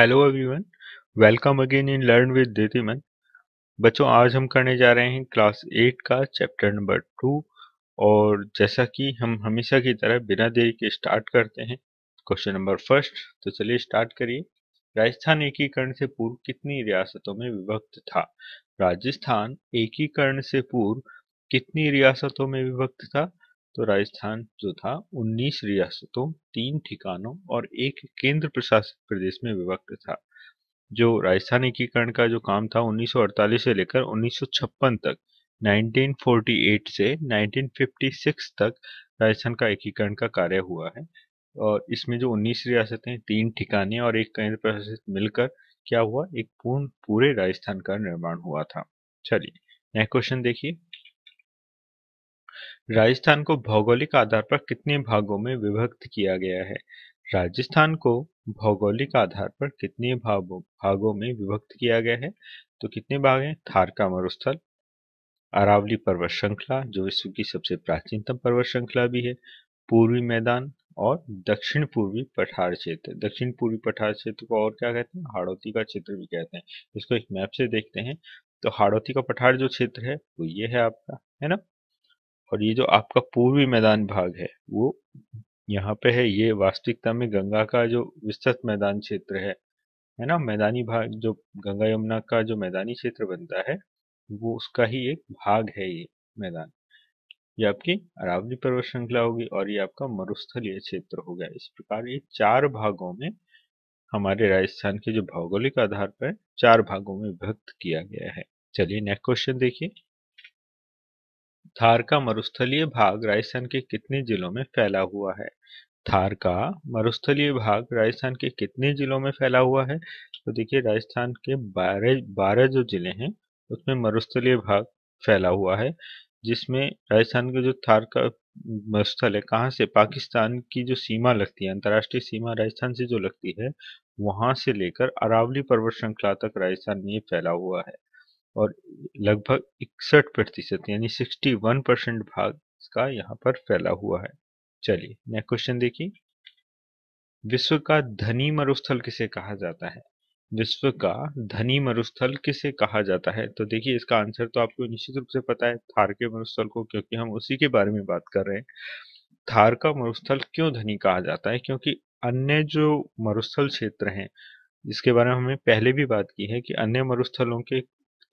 Hello everyone welcome again in learn with Ditiman बच्चों आज हम करने जा रहे हैं क्लास एट का चैप्टर नंबर टू और जैसा कि हम हमेशा की तरह बिना देरी के स्टार्ट करते हैं क्वेश्चन नंबर फर्स्ट तो चलिए स्टार्ट करिए राजस्थान एकीकरण से पूर्व कितनी रियासतों में विभक्त था राजस्थान एकीकरण से पूर्व कितनी रियासतों में विभक्त था तो राजस्थान जो था 19 रियासतों तीन ठिकानों और एक केंद्र प्रशासित प्रदेश में विभक्त था जो राजस्थान एकीकरण का जो काम था 1948 से लेकर 1956 तक 1948 से 1956 तक राजस्थान का एकीकरण का कार्य हुआ है और इसमें जो 19 रियासतें तीन ठिकाने और एक केंद्र प्रशासित मिलकर क्या हुआ एक पूर्ण पूरे राजस्थान का निर्माण हुआ था चलिए नेक्स्ट क्वेश्चन देखिए राजस्थान को भौगोलिक आधार पर कितने भागों में विभक्त किया गया है राजस्थान को भौगोलिक आधार पर कितने भागों भागों में विभक्त किया गया है तो कितने भाग हैं थार का मरुस्थल अरावली पर्वत श्रृंखला जो विश्व की सबसे प्राचीनतम पर्वत श्रृंखला भी है पूर्वी मैदान और दक्षिण पूर्वी पठार क्षेत्र दक्षिण पूर्वी पठार क्षेत्र को और क्या कहते हैं हाड़ौती का क्षेत्र भी कहते हैं इसको एक मैप से देखते हैं तो हाड़ौती का पठार जो क्षेत्र है वो ये है आपका है ना और ये जो आपका पूर्वी मैदान भाग है वो यहाँ पे है ये वास्तविकता में गंगा का जो विस्तृत मैदान क्षेत्र है है ना मैदानी भाग जो गंगा यमुना का जो मैदानी क्षेत्र बनता है वो उसका ही एक भाग है ये मैदान ये आपकी अरावली पर्वत श्रृंखला होगी और ये आपका मरुस्थलीय क्षेत्र होगा इस प्रकार ये चार भागों में हमारे राजस्थान के जो भौगोलिक आधार पर चार भागों में विभक्त किया गया है चलिए नेक्स्ट क्वेश्चन देखिए थार का मरुस्थलीय भाग राजस्थान के कितने जिलों में फैला हुआ है थार का मरुस्थलीय भाग राजस्थान के कितने जिलों में फैला हुआ है तो देखिए राजस्थान के बारह बारह जो जिले हैं उसमें मरुस्थलीय भाग फैला हुआ है जिसमें राजस्थान के जो थार का मरुस्थल है कहाँ से पाकिस्तान की जो सीमा लगती है अंतर्राष्ट्रीय सीमा राजस्थान से जो लगती है वहां से लेकर अरावली पर्वत श्रृंखला तक राजस्थान में फैला हुआ है और लगभग इकसठ प्रतिशत यानी सिक्सटी वन परसेंट भाग इसका यहाँ पर फैला हुआ है चलिए नेक्स्ट क्वेश्चन देखिए विश्व का धनी मरुस्थल किसे कहा जाता है विश्व का धनी मरुस्थल किसे कहा जाता है तो देखिए इसका आंसर तो आपको निश्चित रूप से पता है थार के मरुस्थल को क्योंकि हम उसी के बारे में बात कर रहे हैं थार का मरुस्थल क्यों धनी कहा जाता है क्योंकि अन्य जो मरुस्थल क्षेत्र हैं जिसके बारे में हमने पहले भी बात की है कि अन्य मरुस्थलों के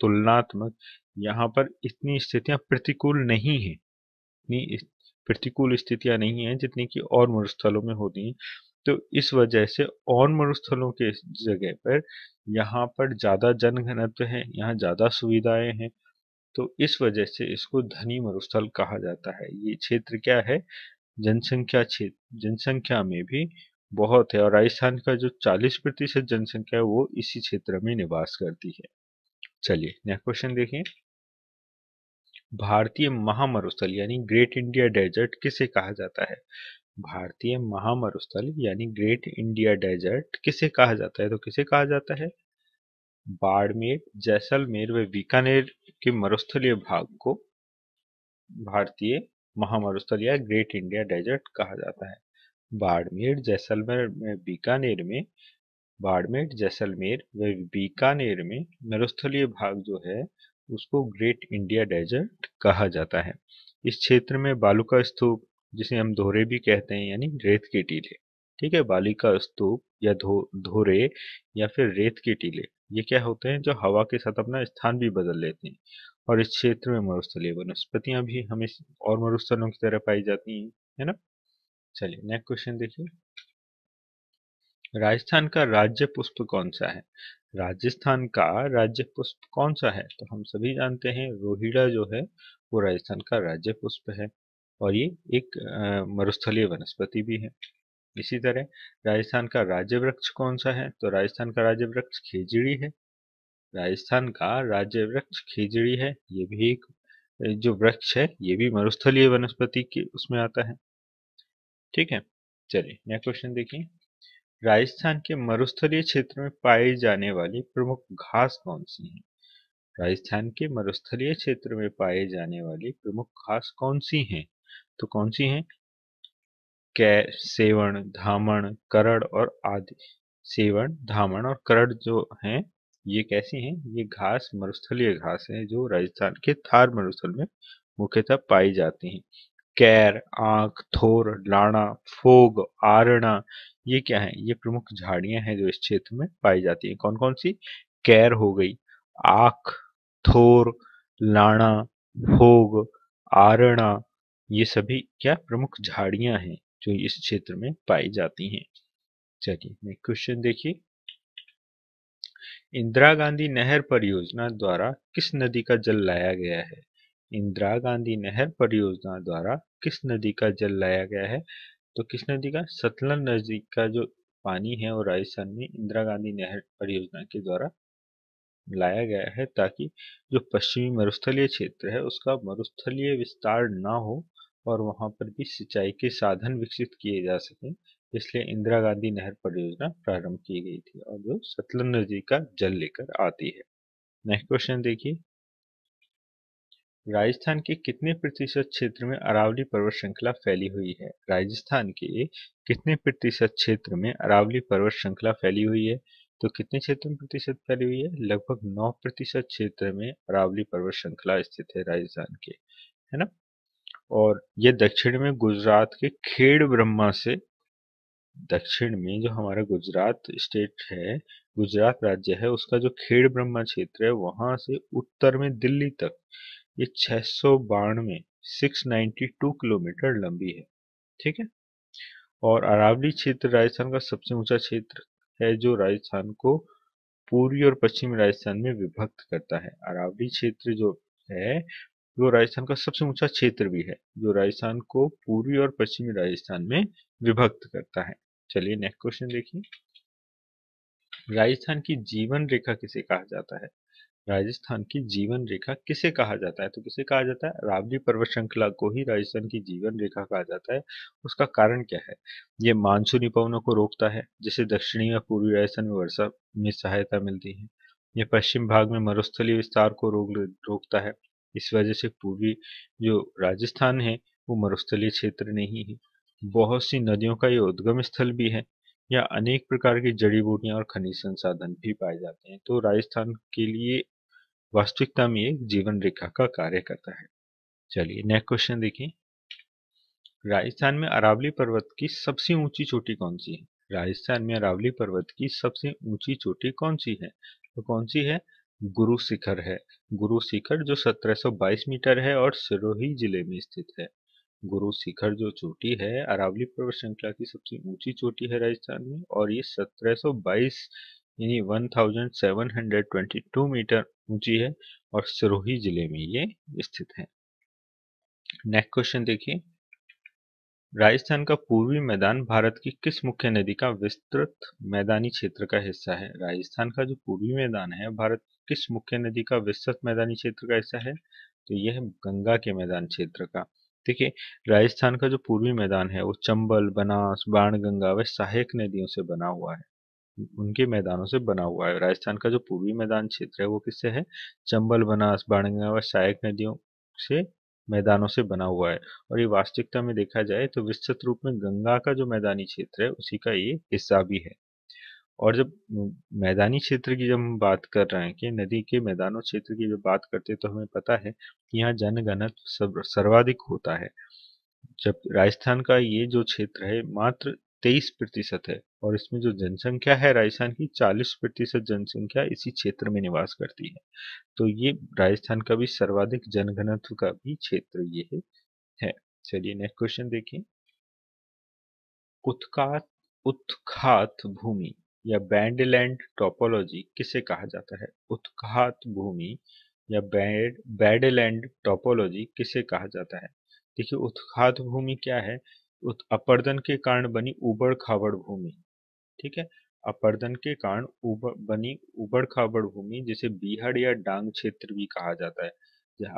तुलनात्मक यहाँ पर इतनी स्थितियां प्रतिकूल नहीं है इतनी प्रतिकूल स्थितियां नहीं है जितनी कि और मरुस्थलों में होती हैं तो इस वजह से और मरुस्थलों के जगह पर यहाँ पर ज़्यादा जनघनत्व है यहाँ ज़्यादा सुविधाएं हैं तो इस वजह से इसको धनी मरुस्थल कहा जाता है ये क्षेत्र क्या है जनसंख्या क्षेत्र जनसंख्या में भी बहुत है और राजस्थान का जो 40 प्रतिशत जनसंख्या है वो इसी क्षेत्र में निवास करती है चलिए नेक्स्ट क्वेश्चन देखिए भारतीय महामरुस्थल यानी ग्रेट इंडिया डेजर्ट किसे कहा जाता है भारतीय महामरुस्थल यानी ग्रेट इंडिया डेजर्ट किसे कहा जाता है तो किसे कहा जाता है बाड़मेर जैसलमेर व बीकानेर के मरुस्थलीय भाग को भारतीय महामरुस्थल या ग्रेट इंडिया डेजर्ट कहा जाता है बाड़मेर जैसलमेर में बीकानेर में बाड़मेर जैसलमेर व बीकानेर में मरुस्थलीय भाग जो है उसको ग्रेट इंडिया डेजर्ट कहा जाता है इस क्षेत्र में बालुका स्तूप जिसे हम धोरे भी कहते हैं यानी रेत के टीले ठीक है बालिका स्तूप या धो धोरे या फिर रेत के टीले ये क्या होते हैं जो हवा के साथ अपना स्थान भी बदल लेते हैं और इस क्षेत्र में मरुस्थलीय वनस्पतियां भी हमें और मरुस्थलों की तरह पाई जाती हैं है ना चलिए नेक्स्ट क्वेश्चन देखिए राजस्थान का राज्य पुष्प कौन सा है राजस्थान का राज्य पुष्प कौन सा है तो हम सभी जानते हैं रोहिड़ा जो है वो राजस्थान का राज्य पुष्प है और ये एक मरुस्थलीय वनस्पति भी है इसी तरह राजस्थान का राज्य वृक्ष कौन सा है तो राजस्थान का राज्य वृक्ष खेजड़ी है राजस्थान का राज्य वृक्ष खेजड़ी है ये भी एक जो वृक्ष है ये भी मरुस्थलीय वनस्पति के उसमें आता है ठीक है चलिए नेक्स्ट क्वेश्चन देखिए राजस्थान के मरुस्थलीय क्षेत्र में पाई जाने वाली प्रमुख घास कौन सी है राजस्थान के मरुस्थलीय क्षेत्र में पाए जाने वाली प्रमुख घास कौन सी है तो कौन सी है कै सेवन धामण करड़ और आदि सेवन धामण और करड़ जो है ये कैसी हैं ये घास मरुस्थलीय घास है जो राजस्थान के थार मरुस्थल में मुख्यतः पाई जाती हैं कैर आंख थोर लाणा फोग आरणा ये क्या है ये प्रमुख झाड़ियां हैं जो इस क्षेत्र में पाई जाती हैं कौन कौन सी कैर हो गई आख थोर लाणा भोग आरणा ये सभी क्या प्रमुख झाड़ियां हैं जो इस क्षेत्र में पाई जाती हैं चलिए नेक्स्ट क्वेश्चन देखिए इंदिरा गांधी नहर परियोजना द्वारा किस नदी का जल लाया गया है इंदिरा गांधी नहर परियोजना द्वारा किस नदी का जल लाया गया है तो किस नदी का सतलन नदी का जो पानी है वो राजस्थान में इंदिरा गांधी नहर परियोजना के द्वारा लाया गया है ताकि जो पश्चिमी मरुस्थलीय क्षेत्र है उसका मरुस्थलीय विस्तार ना हो और वहां पर भी सिंचाई के साधन विकसित किए जा सकें इसलिए इंदिरा गांधी नहर परियोजना प्रारंभ की गई थी और जो सतलन नदी का जल लेकर आती है नेक्स्ट क्वेश्चन देखिए राजस्थान के कितने प्रतिशत क्षेत्र में अरावली पर्वत श्रृंखला फैली हुई है राजस्थान के कितने प्रतिशत क्षेत्र में अरावली पर्वत श्रृंखला फैली हुई है तो कितने क्षेत्र में प्रतिशत फैली हुई है लगभग नौ प्रतिशत क्षेत्र में अरावली पर्वत श्रृंखला स्थित है राजस्थान के है ना और यह दक्षिण में गुजरात के खेड़ ब्रह्मा से दक्षिण में जो हमारा गुजरात स्टेट है गुजरात राज्य है उसका जो खेड़ ब्रह्मा क्षेत्र है वहां से उत्तर में दिल्ली तक ये छह सौ बानवे सिक्स नाइनटी टू किलोमीटर लंबी है ठीक है और अरावली क्षेत्र राजस्थान का सबसे ऊंचा क्षेत्र है जो राजस्थान को पूर्वी और पश्चिमी राजस्थान में विभक्त करता है अरावली क्षेत्र जो है वो राजस्थान का सबसे ऊंचा क्षेत्र भी है जो राजस्थान को पूर्वी और पश्चिमी राजस्थान में विभक्त करता है चलिए नेक्स्ट क्वेश्चन देखिए राजस्थान की जीवन रेखा किसे कहा जाता है राजस्थान की जीवन रेखा किसे कहा जाता है तो किसे कहा जाता है रावली पर्वत श्रृंखला को ही राजस्थान की जीवन रेखा कहा जाता है उसका कारण क्या है ये मानसूनी पवनों को रोकता है जिसे दक्षिणी या पूर्वी राजस्थान में वर्षा में सहायता मिलती है ये पश्चिम भाग में मरुस्थली विस्तार को रोक रोकता है इस वजह से पूर्वी जो राजस्थान है वो मरुस्थलीय क्षेत्र नहीं है बहुत सी नदियों का ये उद्गम स्थल भी है या अनेक प्रकार की जड़ी बूटियां और खनिज संसाधन भी पाए जाते हैं तो राजस्थान के लिए वास्तविकता में एक जीवन रेखा का कार्य करता है चलिए नेक्स्ट क्वेश्चन देखिए राजस्थान में अरावली पर्वत की सबसे ऊंची चोटी कौन सी है राजस्थान में अरावली पर्वत की सबसे ऊंची चोटी कौन सी है तो कौन सी है गुरु शिखर है गुरु शिखर जो 1722 मीटर है और सिरोही जिले में स्थित है गुरु शिखर जो चोटी है अरावली पर्वत श्रृंखला की सबसे ऊंची चोटी है राजस्थान में और ये 1722 यानी 1722 मीटर ऊंची है और सिरोही जिले में ये स्थित है नेक्स्ट क्वेश्चन देखिए राजस्थान का पूर्वी मैदान भारत की किस मुख्य नदी का विस्तृत मैदानी क्षेत्र का हिस्सा है राजस्थान का जो पूर्वी मैदान है भारत किस मुख्य नदी का विस्तृत मैदानी क्षेत्र का हिस्सा है तो यह गंगा के मैदान क्षेत्र का देखिए राजस्थान का जो पूर्वी मैदान है वो चंबल बनास बाणगंगा व सहायक नदियों से बना हुआ है उनके मैदानों से बना हुआ है राजस्थान का जो पूर्वी मैदान क्षेत्र है वो किससे है चंबल बनास बाणगंगा व सहायक नदियों से मैदानों से बना हुआ है और ये वास्तविकता में देखा जाए तो विस्तृत रूप में गंगा का जो मैदानी क्षेत्र है उसी का ये हिस्सा भी है और जब मैदानी क्षेत्र की जब हम बात कर रहे हैं कि नदी के मैदानों क्षेत्र की जब बात करते हैं तो हमें पता है कि यहाँ जनघनत्व सर्वाधिक होता है जब राजस्थान का ये जो क्षेत्र है मात्र तेईस प्रतिशत है और इसमें जो जनसंख्या है राजस्थान की चालीस प्रतिशत जनसंख्या इसी क्षेत्र में निवास करती है तो ये राजस्थान का भी सर्वाधिक जनघनत्व का भी क्षेत्र ये है, है। चलिए नेक्स्ट क्वेश्चन देखिए उत्खात उत्खात भूमि या बैंडलैंड टोपोलॉजी किसे कहा जाता है उत्खात भूमि या बैड बैडलैंड टोपोलॉजी किसे कहा जाता है देखिए उत्खात भूमि क्या है अपर्दन के कारण बनी उबड़ खाबड़ भूमि ठीक है अपर्दन के कारण बनी उबड़ खाबड़ भूमि जिसे बिहार या डांग क्षेत्र भी कहा जाता है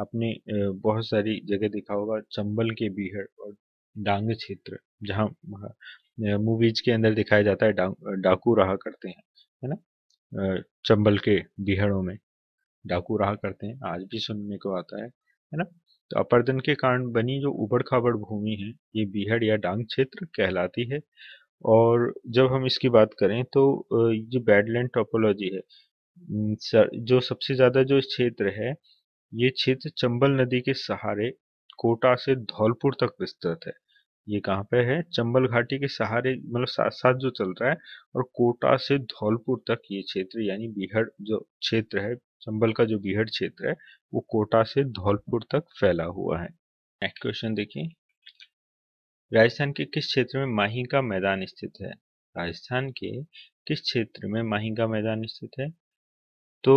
आपने बहुत सारी जगह देखा होगा चंबल के बिहड़ और डांग क्षेत्र जहाँ मूवीज के अंदर दिखाया जाता है डाकू रहा करते हैं है ना चंबल के बिहड़ों में डाकू रहा करते हैं आज भी सुनने को आता है है ना तो अपर्दन के कारण बनी जो उबड़ खाबड़ भूमि है ये बीहड़ या डांग क्षेत्र कहलाती है और जब हम इसकी बात करें तो ये बैडलैंड टोपोलॉजी है जो सबसे ज़्यादा जो क्षेत्र है ये क्षेत्र चंबल नदी के सहारे कोटा से धौलपुर तक विस्तृत है ये कहाँ पे है चंबल घाटी के सहारे मतलब साथ साथ जो चल रहा है और कोटा से धौलपुर तक ये क्षेत्र यानी बिहड़ जो क्षेत्र है चंबल का जो बिहड़ क्षेत्र है वो कोटा से धौलपुर तक फैला हुआ है नेक्स्ट क्वेश्चन देखिए राजस्थान के किस क्षेत्र में माही का मैदान स्थित है राजस्थान के किस क्षेत्र में माही का मैदान स्थित है तो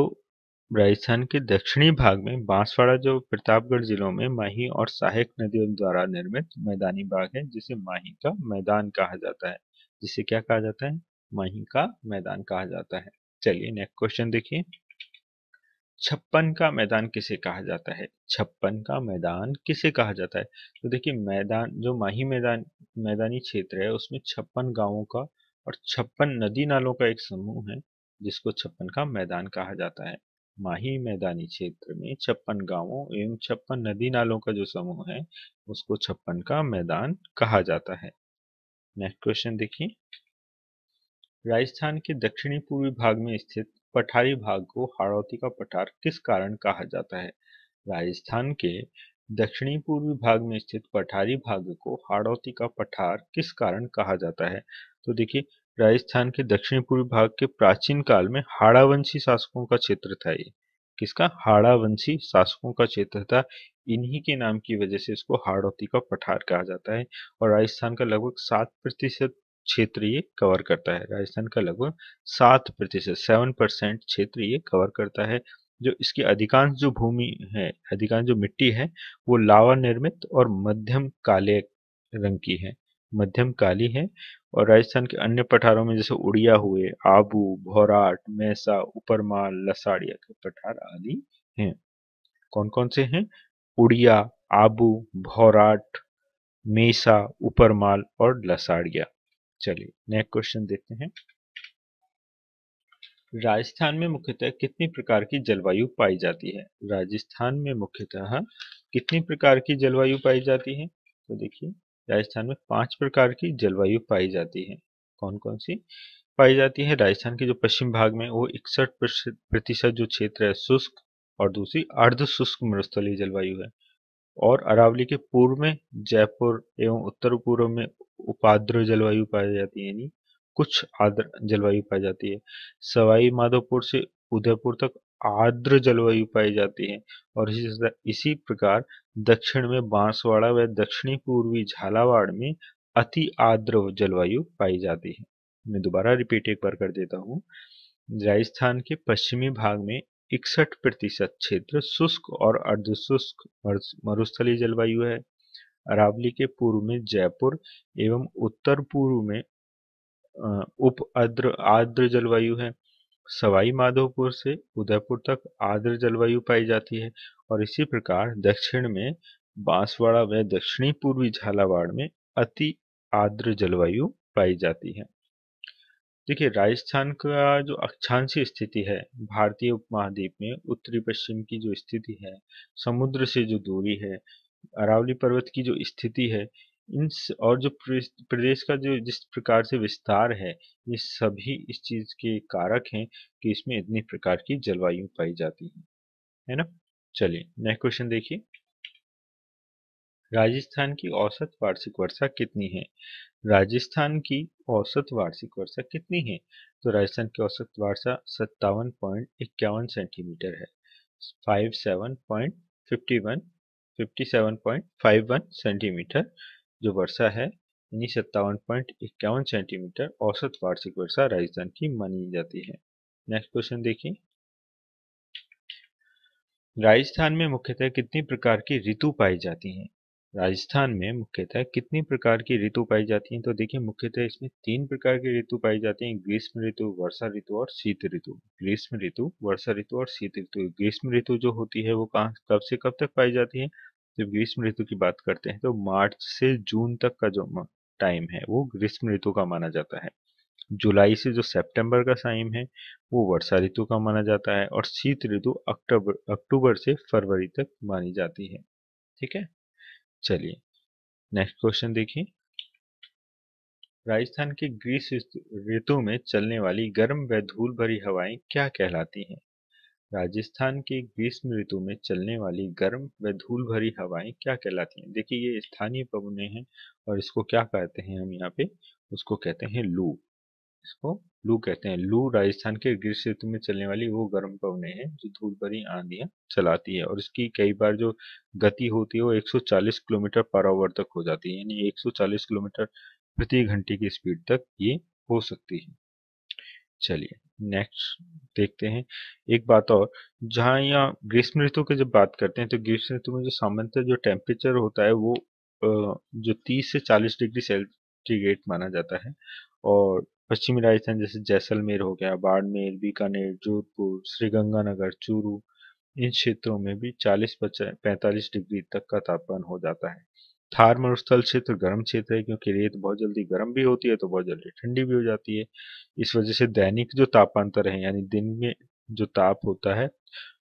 राजस्थान के दक्षिणी भाग में बांसवाड़ा जो प्रतापगढ़ जिलों में माही और सहायक नदियों द्वारा निर्मित मैदानी बाग है जिसे माही का मैदान कहा जाता है जिसे क्या कहा जाता है माही का मैदान कहा जाता है चलिए नेक्स्ट क्वेश्चन देखिए छप्पन का मैदान किसे कहा जाता है छप्पन का मैदान किसे कहा जाता है तो देखिए मैदान जो माही मैदान मैदानी क्षेत्र है उसमें छप्पन गांवों का और छप्पन नदी नालों का एक समूह है जिसको छप्पन का मैदान कहा जाता है माही मैदानी क्षेत्र में छप्पन गांवों एवं छप्पन नदी नालों का जो समूह है उसको छप्पन का मैदान कहा जाता है नेक्स्ट क्वेश्चन देखिए राजस्थान के दक्षिणी पूर्वी भाग में स्थित पठारी भाग को हाड़ौती का पठार किस कारण कहा जाता है राजस्थान के दक्षिणी पूर्वी भाग में स्थित पठारी भाग को हाड़ौती का पठार किस कारण कहा जाता है तो देखिए राजस्थान के दक्षिण पूर्व भाग के प्राचीन काल में हाड़ावंशी शासकों का क्षेत्र था ये किसका हाड़ावंशी शासकों का क्षेत्र था इन्हीं के नाम की वजह से इसको हाड़ौती का पठार कहा जाता है और राजस्थान का लगभग सात प्रतिशत क्षेत्र ये कवर करता है राजस्थान का लगभग सात प्रतिशत सेवन परसेंट क्षेत्र ये कवर करता है जो इसकी अधिकांश जो भूमि है अधिकांश जो मिट्टी है वो लावा निर्मित और मध्यम काले रंग की है मध्यम काली है और राजस्थान के अन्य पठारों में जैसे उड़िया हुए आबू भौराट मैसा उपरमाल लसाड़िया के पठार आदि हैं कौन कौन से हैं उड़िया आबू भौराट मैसा उपरमाल और लसाड़िया चलिए नेक्स्ट क्वेश्चन देखते हैं राजस्थान में मुख्यतः कितनी प्रकार की जलवायु पाई जाती है राजस्थान में मुख्यतः कितनी प्रकार की जलवायु पाई जाती है तो देखिए राजस्थान में पांच प्रकार की जलवायु पाई जाती है कौन कौन सी पाई जाती है राजस्थान के जो पश्चिम भाग में वो इकसठ प्रतिशत जो क्षेत्र है शुष्क और दूसरी अर्ध शुष्क मरुस्थलीय जलवायु है और अरावली के पूर्व में जयपुर एवं उत्तर पूर्व में उपाद्र जलवायु पाई जाती है यानी कुछ आद्र जलवायु पाई जाती है सवाई माधोपुर से उदयपुर तक आर्द्र जलवायु पाई जाती है और इसी प्रकार दक्षिण में बांसवाड़ा व दक्षिणी पूर्वी झालावाड़ में अति आर्द्र जलवायु पाई जाती है मैं दोबारा रिपीट एक बार कर देता हूँ राजस्थान के पश्चिमी भाग में इकसठ प्रतिशत क्षेत्र शुष्क और अर्धशुष्क मरुस्थली जलवायु है अरावली के पूर्व में जयपुर एवं उत्तर पूर्व में उप आर्द्र आर्द्र जलवायु है सवाईमाधोपुर से उदयपुर तक आर्द्र जलवायु पाई जाती है और इसी प्रकार दक्षिण में बांसवाड़ा व दक्षिणी पूर्वी झालावाड़ में अति आर्द्र जलवायु पाई जाती है देखिए राजस्थान का जो अक्षांशी स्थिति है भारतीय उपमहाद्वीप में उत्तरी पश्चिम की जो स्थिति है समुद्र से जो दूरी है अरावली पर्वत की जो स्थिति है इन और जो प्रदेश का जो जिस प्रकार से विस्तार है ये सभी इस चीज़ के कारक हैं कि इसमें इतनी प्रकार की जलवायु पाई जाती है है ना चलिए नेक्स्ट क्वेश्चन देखिए राजस्थान की औसत वार्षिक वर्षा कितनी है राजस्थान की औसत वार्षिक वर्षा कितनी है तो राजस्थान की औसत वर्षा सत्तावन पॉइंट इक्यावन सेंटीमीटर है five seven point fifty one fifty seven point five one centimetre जो वर्षा है यानी सत्तावन पॉइंट इक्यावन सेंटीमीटर औसत वार्षिक वर्षा राजस्थान की मानी जाती है नेक्स्ट क्वेश्चन देखिए राजस्थान में मुख्यतः कितनी प्रकार की ऋतु पाई जाती हैं राजस्थान में मुख्यतः कितनी प्रकार की ऋतु पाई जाती हैं तो देखिए मुख्यतः इसमें तीन प्रकार की ऋतु पाई जाती हैं ग्रीष्म ऋतु वर्षा ऋतु और शीत ऋतु ग्रीष्म ऋतु वर्षा ऋतु और शीत ऋतु ग्रीष्म ऋतु जो होती है वो कहा कब से कब तक पाई जाती है जब ग्रीष्म ऋतु की बात करते हैं तो मार्च से जून तक का जो टाइम है वो ग्रीष्म ऋतु का माना जाता है जुलाई से जो सितंबर का टाइम है वो वर्षा ऋतु का माना जाता है और शीत ऋतु अक्टूबर अक्टूबर से फरवरी तक मानी जाती है ठीक है चलिए नेक्स्ट क्वेश्चन देखिए राजस्थान के ग्रीष्म ऋतु में चलने वाली गर्म व धूल भरी हवाएं क्या कहलाती हैं राजस्थान की ग्रीष्म ऋतु में चलने वाली गर्म व धूल भरी हवाएं क्या कहलाती हैं देखिए ये स्थानीय पवने हैं और इसको क्या कहते हैं हम यहाँ पे उसको कहते हैं लू इसको लू कहते हैं लू राजस्थान के ग्रीष्म ऋतु में चलने वाली वो गर्म पवने हैं जो धूल भरी आंधियां चलाती है और इसकी कई बार जो गति होती है वो एक किलोमीटर पर आवर तक हो जाती है यानी एक किलोमीटर प्रति घंटे की स्पीड तक ये हो सकती है चलिए नेक्स्ट देखते हैं एक बात और जहाँ यहाँ ग्रीष्म ऋतु की जब बात करते हैं तो ग्रीष्म ऋतु में जो सामान्यतः जो टेम्परेचर होता है वो जो 30 से 40 डिग्री सेल्सियस माना जाता है और पश्चिमी राजस्थान जैसे जैसलमेर हो गया बाड़मेर बीकानेर जोधपुर श्रीगंगानगर चूरू इन क्षेत्रों में भी 40 पैंतालीस डिग्री तक का तापमान हो जाता है थार मरुस्थल क्षेत्र गर्म क्षेत्र है क्योंकि रेत बहुत जल्दी गर्म भी होती है तो बहुत जल्दी ठंडी भी हो जाती है इस वजह से दैनिक जो तापांतर है यानी दिन में जो ताप होता है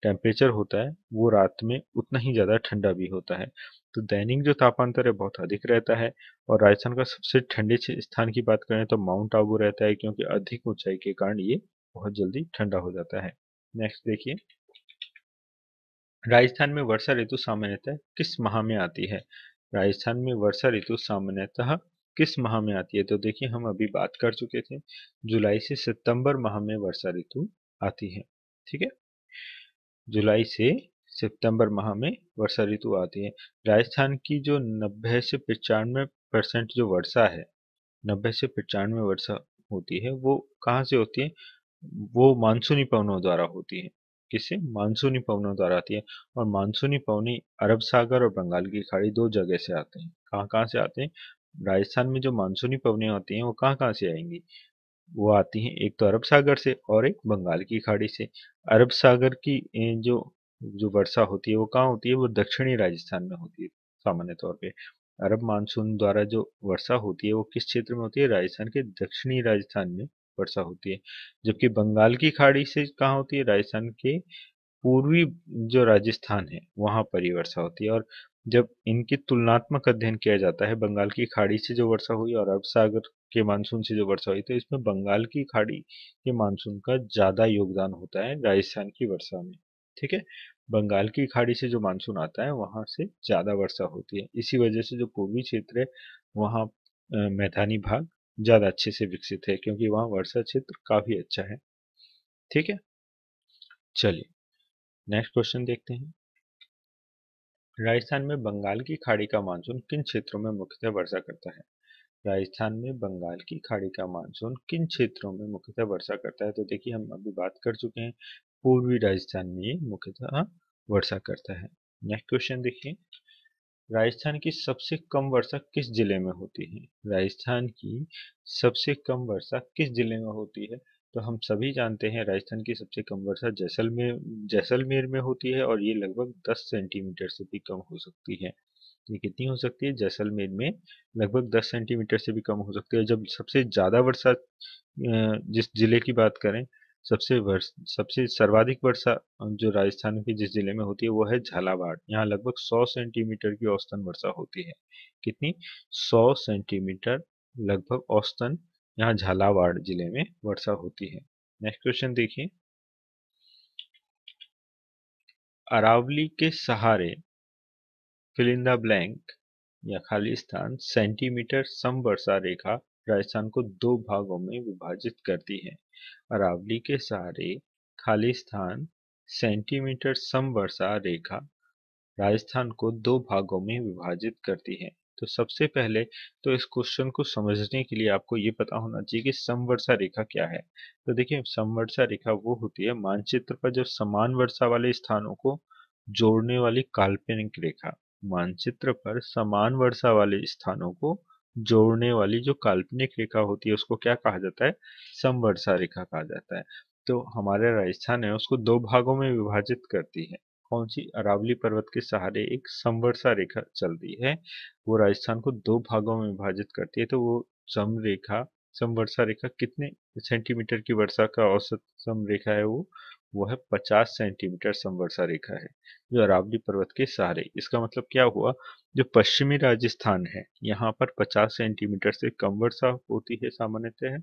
टेम्परेचर होता है वो रात में उतना ही ज़्यादा ठंडा भी होता है तो दैनिक जो तापांतर है बहुत अधिक रहता है और राजस्थान का सबसे ठंडे स्थान की बात करें तो माउंट आबू रहता है क्योंकि अधिक ऊंचाई के कारण ये बहुत जल्दी ठंडा हो जाता है नेक्स्ट देखिए राजस्थान में वर्षा ऋतु सामान्यतः किस माह में आती है राजस्थान में वर्षा ऋतु सामान्यतः किस माह में आती है तो देखिए हम अभी बात कर चुके थे जुलाई से सितंबर माह में वर्षा ऋतु आती है ठीक है जुलाई से सितंबर माह में वर्षा ऋतु आती है राजस्थान की जो नब्बे से पचानवे परसेंट जो वर्षा है नब्बे से पचानवे वर्षा होती है वो कहाँ से होती है वो मानसूनी पवनों द्वारा होती है किससे मानसूनी पवनों द्वारा आती है और मानसूनी पवनी अरब सागर और बंगाल की खाड़ी दो जगह से आते हैं कहाँ कहाँ से आते हैं राजस्थान में जो मानसूनी पवनियाँ होती हैं वो कहाँ कहाँ से आएंगी वो आती हैं एक तो अरब सागर से और एक बंगाल की खाड़ी से अरब सागर की जो जो वर्षा होती है वो कहाँ होती है वो दक्षिणी राजस्थान में होती है सामान्य तौर पे अरब मानसून द्वारा जो वर्षा होती है वो किस क्षेत्र में होती है राजस्थान के दक्षिणी राजस्थान में वर्षा होती है जबकि बंगाल की खाड़ी से कहाँ होती है राजस्थान के पूर्वी जो राजस्थान है वहाँ पर ही वर्षा होती है और जब इनकी तुलनात्मक अध्ययन किया जाता है बंगाल की खाड़ी से जो वर्षा हुई और अरब सागर के मानसून से जो वर्षा हुई तो इसमें बंगाल की खाड़ी के मानसून का ज़्यादा योगदान होता है राजस्थान की वर्षा में ठीक है बंगाल की खाड़ी से जो मानसून आता है वहाँ से ज़्यादा वर्षा होती है इसी वजह से जो पूर्वी क्षेत्र है वहाँ मैदानी भाग ज़्यादा अच्छे से विकसित है क्योंकि वहाँ वर्षा क्षेत्र काफ़ी अच्छा है ठीक है चलिए नेक्स्ट क्वेश्चन देखते हैं राजस्थान में बंगाल की खाड़ी का मानसून किन क्षेत्रों में मुख्यतः वर्षा करता है राजस्थान में बंगाल की खाड़ी का मानसून किन क्षेत्रों में मुख्यतः वर्षा करता है तो देखिए हम अभी बात कर चुके हैं पूर्वी राजस्थान में मुख्यतः वर्षा करता है नेक्स्ट क्वेश्चन देखिए राजस्थान की सबसे कम वर्षा किस जिले में होती है राजस्थान की सबसे कम वर्षा किस जिले में होती है तो हम सभी जानते हैं राजस्थान की सबसे कम वर्षा जैसलमेर जैसलमेर में होती है और ये लगभग 10 सेंटीमीटर से भी कम हो सकती है ये कितनी हो सकती है जैसलमेर में लगभग 10 सेंटीमीटर से भी कम हो सकती है जब सबसे ज़्यादा वर्षा जिस जिले की बात करें सबसे वर्ष सबसे सर्वाधिक वर्षा जो राजस्थान के जिस जिले में होती है वो है झालावाड़ यहाँ लगभग 100 सेंटीमीटर की औसतन वर्षा होती है कितनी 100 सेंटीमीटर लगभग औसतन यहाँ झालावाड़ जिले में वर्षा होती है नेक्स्ट क्वेश्चन देखिए अरावली के सहारे फिलिंदा ब्लैंक या खाली स्थान सेंटीमीटर वर्षा रेखा राजस्थान को दो भागों में विभाजित करती है अरावली के सारे खाली स्थान सेंटीमीटर समवर्षा रेखा राजस्थान को दो भागों में विभाजित करती है तो सबसे पहले तो इस क्वेश्चन को समझने के लिए आपको ये पता होना चाहिए कि समवर्षा रेखा क्या है तो देखिए समवर्षा रेखा वो होती है मानचित्र पर जब समान वर्षा वाले स्थानों को जोड़ने वाली काल्पनिक रेखा मानचित्र पर समान वर्षा वाले स्थानों को जोड़ने वाली जो काल्पनिक रेखा होती है उसको क्या कहा जाता है समवर्षा रेखा कहा जाता है तो हमारे राजस्थान है उसको दो भागों में विभाजित करती है कौन सी अरावली पर्वत के सहारे एक समवर्षा रेखा चलती है वो राजस्थान को दो भागों में विभाजित करती है तो वो सम रेखा समवर्षा रेखा कितने सेंटीमीटर की वर्षा का औसत सम रेखा है वो वो है पचास सेंटीमीटर संवर्षा रेखा है जो अरावली पर्वत के सहारे इसका मतलब क्या हुआ जो पश्चिमी राजस्थान है यहाँ पर पचास सेंटीमीटर से कम वर्षा होती है सामान्यतः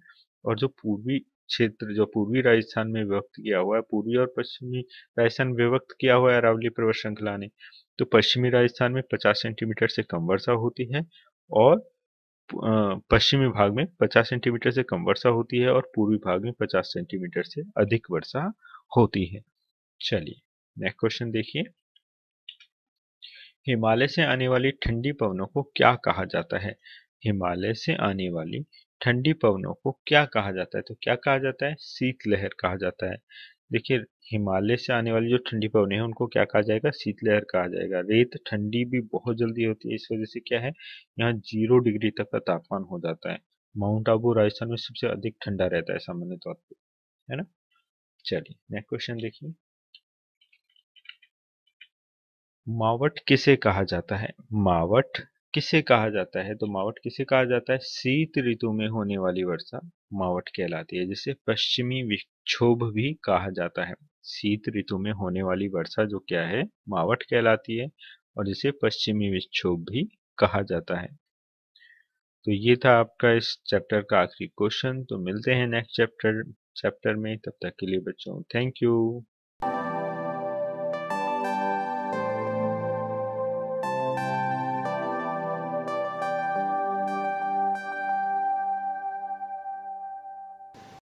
और जो पूर्वी क्षेत्र जो पूर्वी राजस्थान में विभक्त किया हुआ है पूर्वी और पश्चिमी राजस्थान विभक्त किया हुआ है अरावली पर्वत श्रृंखला ने तो पश्चिमी राजस्थान में 50 सेंटीमीटर से कम वर्षा होती है और पश्चिमी भाग में 50 सेंटीमीटर से कम वर्षा होती है और पूर्वी भाग में 50 सेंटीमीटर से अधिक वर्षा होती है चलिए नेक्स्ट क्वेश्चन देखिए हिमालय से आने वाली ठंडी पवनों को क्या कहा जाता है हिमालय से आने वाली ठंडी पवनों को क्या कहा जाता है तो क्या कहा जाता है शीतलहर कहा जाता है देखिए हिमालय से आने वाली जो ठंडी पवने हैं उनको क्या कहा जाएगा शीतलहर कहा जाएगा रेत ठंडी भी बहुत जल्दी होती है इस वजह से क्या है यहाँ जीरो डिग्री तक का तापमान हो जाता है माउंट आबू राजस्थान में सबसे अधिक ठंडा रहता है सामान्य तौर पर है ना चलिए नेक्स्ट क्वेश्चन देखिए मावट किसे कहा जाता है मावट किसे कहा जाता है तो मावट किसे कहा जाता है शीत ऋतु में होने वाली वर्षा मावट कहलाती है जिसे पश्चिमी विक्षोभ भी कहा जाता है शीत ऋतु में होने वाली वर्षा जो क्या है मावट कहलाती है और जिसे पश्चिमी विक्षोभ भी कहा जाता है तो ये था आपका इस चैप्टर का आखिरी क्वेश्चन तो मिलते हैं नेक्स्ट चैप्टर चैप्टर में तब तक के लिए बच्चों थैंक यू